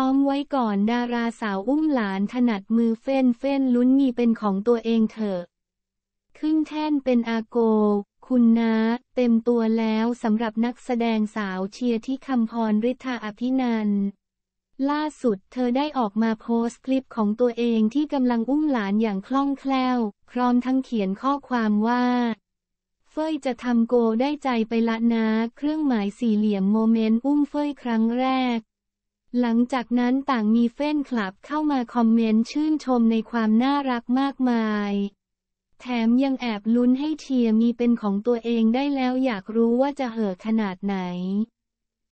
ซ้อมไว้ก่อนดาราสาวอุ้มหลานถนัดมือเฟ้นเฟ้นลุ้นมีเป็นของตัวเองเถอะ ขึ้นแท่นเป็นอาโก คุณนะ เต็มตัวแล้วสำหรับนักแสดงสาวเชียร์ที่คำพรฤทธาอภินันล่าสุดเธอได้ออกมาโพสต์คลิปของตัวเองที่กำลังอุ้มหลานอย่างคล่องแคล่วพร้อมทั้งเขียนข้อความว่า เฟยจะทำโกได้ใจไปละนะเครื่องหมายสี่เหลี่ยมโมเมนต์อุ้มเฟยครั้งแรกหลังจากนั้นต่างมีแฟนคลับเข้ามาคอมเมนต์ชื่นชมในความน่ารักมากมาย แถมยังแอบลุ้นให้เทียมีเป็นของตัวเองได้แล้วอยากรู้ว่าจะเห่อขนาดไหน